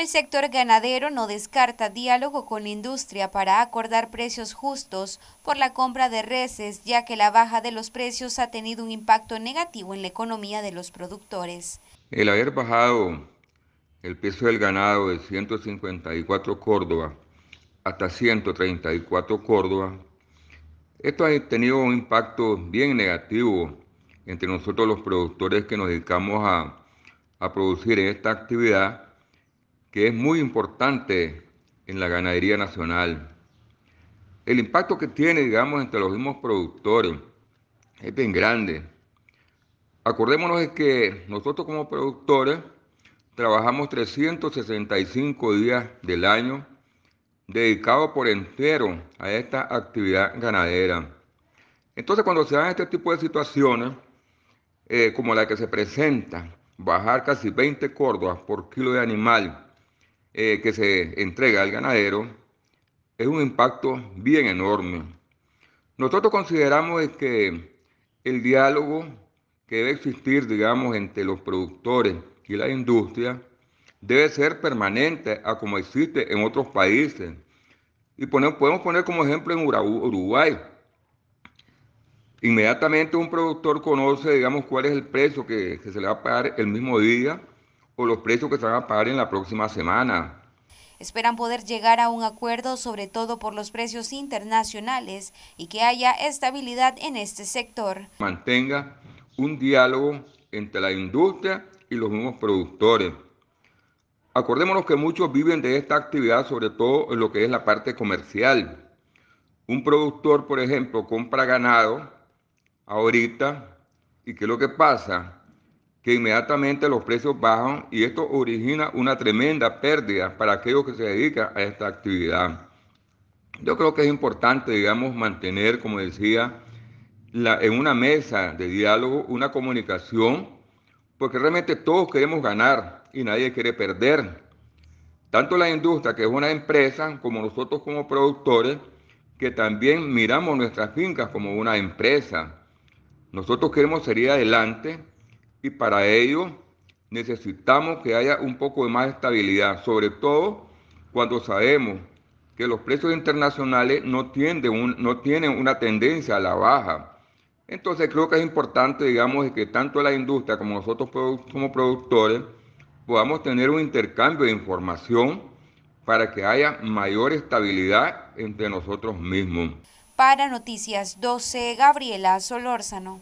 El sector ganadero no descarta diálogo con la industria para acordar precios justos por la compra de reses, ya que la baja de los precios ha tenido un impacto negativo en la economía de los productores. El haber bajado el peso del ganado de 154 Córdoba hasta 134 Córdoba, esto ha tenido un impacto bien negativo entre nosotros los productores que nos dedicamos a, a producir esta actividad que es muy importante en la ganadería nacional. El impacto que tiene, digamos, entre los mismos productores es bien grande. Acordémonos de que nosotros como productores trabajamos 365 días del año dedicados por entero a esta actividad ganadera. Entonces cuando se dan este tipo de situaciones, eh, como la que se presenta, bajar casi 20 córdobas por kilo de animal eh, que se entrega al ganadero es un impacto bien enorme. Nosotros consideramos que el diálogo que debe existir, digamos, entre los productores y la industria debe ser permanente a como existe en otros países. Y podemos poner como ejemplo en Uruguay. Inmediatamente un productor conoce, digamos, cuál es el precio que se le va a pagar el mismo día los precios que se van a pagar en la próxima semana. Esperan poder llegar a un acuerdo, sobre todo por los precios internacionales, y que haya estabilidad en este sector. Mantenga un diálogo entre la industria y los mismos productores. Acordémonos que muchos viven de esta actividad, sobre todo en lo que es la parte comercial. Un productor, por ejemplo, compra ganado ahorita, ¿y qué lo que pasa? que inmediatamente los precios bajan y esto origina una tremenda pérdida para aquellos que se dedican a esta actividad. Yo creo que es importante, digamos, mantener, como decía, la, en una mesa de diálogo una comunicación, porque realmente todos queremos ganar y nadie quiere perder. Tanto la industria, que es una empresa, como nosotros como productores, que también miramos nuestras fincas como una empresa. Nosotros queremos seguir adelante y para ello necesitamos que haya un poco de más estabilidad, sobre todo cuando sabemos que los precios internacionales no, tienen una tendencia a la baja. Entonces creo que es importante, digamos, que tanto la industria como nosotros como productores podamos tener un intercambio de información para que haya mayor estabilidad entre nosotros mismos. Para Noticias 12, Gabriela Solórzano.